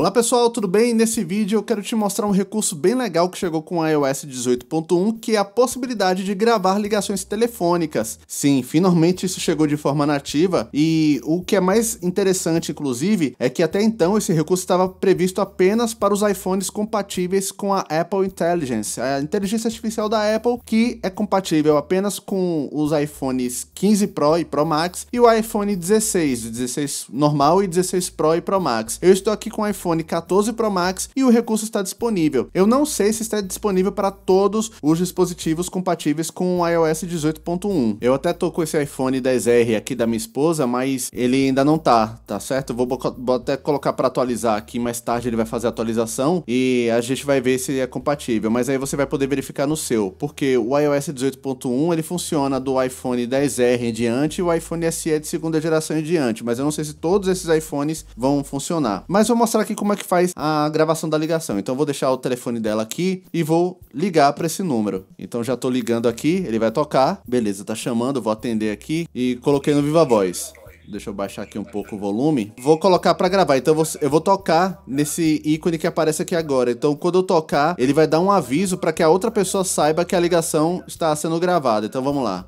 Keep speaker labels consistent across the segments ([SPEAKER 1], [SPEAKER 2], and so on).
[SPEAKER 1] Olá pessoal, tudo bem? Nesse vídeo eu quero te mostrar um recurso bem legal que chegou com o iOS 18.1, que é a possibilidade de gravar ligações telefônicas. Sim, finalmente isso chegou de forma nativa e o que é mais interessante, inclusive, é que até então esse recurso estava previsto apenas para os iPhones compatíveis com a Apple Intelligence, a inteligência artificial da Apple, que é compatível apenas com os iPhones 15 Pro e Pro Max e o iPhone 16, 16 normal e 16 Pro e Pro Max. Eu estou aqui com o iPhone iPhone 14 Pro Max e o recurso está disponível. Eu não sei se está disponível para todos os dispositivos compatíveis com o iOS 18.1. Eu até tô com esse iPhone 10R aqui da minha esposa, mas ele ainda não tá, tá certo? Eu vou, vou até colocar para atualizar aqui, mais tarde ele vai fazer a atualização e a gente vai ver se é compatível, mas aí você vai poder verificar no seu, porque o iOS 18.1 ele funciona do iPhone 10R em diante e o iPhone SE de segunda geração em diante, mas eu não sei se todos esses iPhones vão funcionar. Mas vou mostrar aqui como é que faz a gravação da ligação. Então eu vou deixar o telefone dela aqui e vou ligar para esse número. Então já estou ligando aqui, ele vai tocar. Beleza, tá chamando, vou atender aqui e coloquei no viva voz. Deixa eu baixar aqui um pouco o volume. Vou colocar para gravar. Então eu vou, eu vou, tocar nesse ícone que aparece aqui agora. Então quando eu tocar, ele vai dar um aviso para que a outra pessoa saiba que a ligação está sendo gravada. Então vamos lá.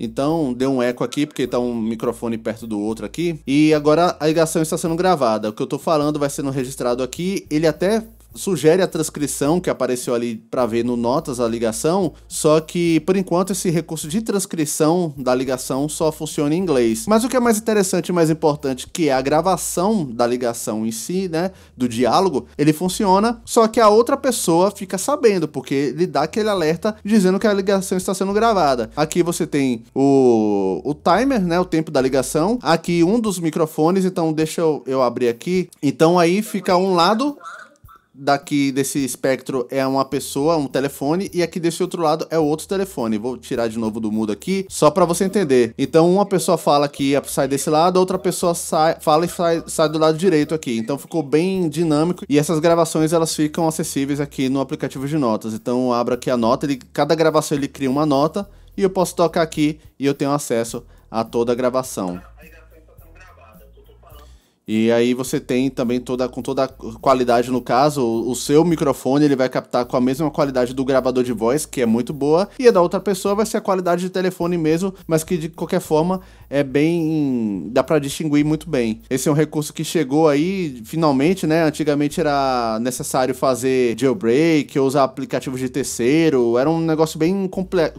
[SPEAKER 1] Então, deu um eco aqui, porque tá um microfone perto do outro aqui. E agora a ligação está sendo gravada. O que eu tô falando vai sendo registrado aqui. Ele até sugere a transcrição que apareceu ali para ver no Notas a ligação, só que por enquanto esse recurso de transcrição da ligação só funciona em inglês. Mas o que é mais interessante e mais importante, que é a gravação da ligação em si, né, do diálogo, ele funciona, só que a outra pessoa fica sabendo, porque ele dá aquele alerta dizendo que a ligação está sendo gravada. Aqui você tem o, o timer, né, o tempo da ligação, aqui um dos microfones, então deixa eu, eu abrir aqui. Então aí fica um lado daqui desse espectro é uma pessoa, um telefone, e aqui desse outro lado é outro telefone. Vou tirar de novo do mudo aqui, só para você entender. Então, uma pessoa fala que sai desse lado, outra pessoa sai, fala e sai, sai do lado direito aqui. Então, ficou bem dinâmico. E essas gravações, elas ficam acessíveis aqui no aplicativo de notas. Então, abra aqui a nota, ele, cada gravação ele cria uma nota, e eu posso tocar aqui e eu tenho acesso a toda a gravação. E aí você tem também toda com toda a qualidade no caso, o, seu microfone ele vai captar com a mesma qualidade do gravador de voz, que é muito boa, e a da outra pessoa vai ser a qualidade de telefone mesmo, mas que de qualquer forma é bem dá para distinguir muito bem. Esse é um recurso que chegou aí finalmente, né? Antigamente era necessário fazer jailbreak, usar aplicativos de terceiro, era um negócio bem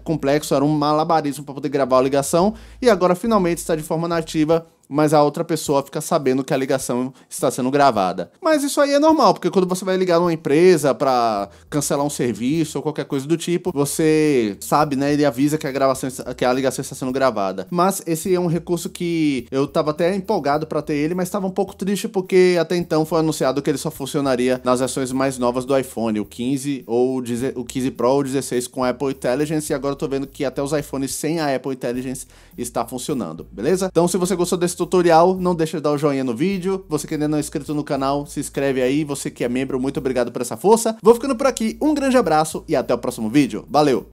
[SPEAKER 1] complexo, era um malabarismo para poder gravar a ligação e agora finalmente está de forma nativa mas a outra pessoa fica sabendo que a ligação está sendo gravada. Mas isso aí é normal, porque quando você vai ligar numa empresa para cancelar um serviço ou qualquer coisa do tipo, você sabe, né? Ele avisa que a gravação, que a ligação está sendo gravada. Mas esse é um recurso que eu estava até empolgado para ter ele, mas estava um pouco triste porque até então foi anunciado que ele só funcionaria nas versões mais novas do iPhone, o 15 ou o 15 Pro ou 16 com Apple Intelligence. E agora eu tô vendo que até os iPhones sem a Apple Intelligence está funcionando, beleza? Então, se você gostou desse tutorial, não deixa de dar o joinha no vídeo. Você que ainda não é inscrito no canal, se inscreve aí. Você que é membro, muito obrigado por essa força. Vou ficando por aqui, um grande abraço e até o próximo vídeo. Valeu!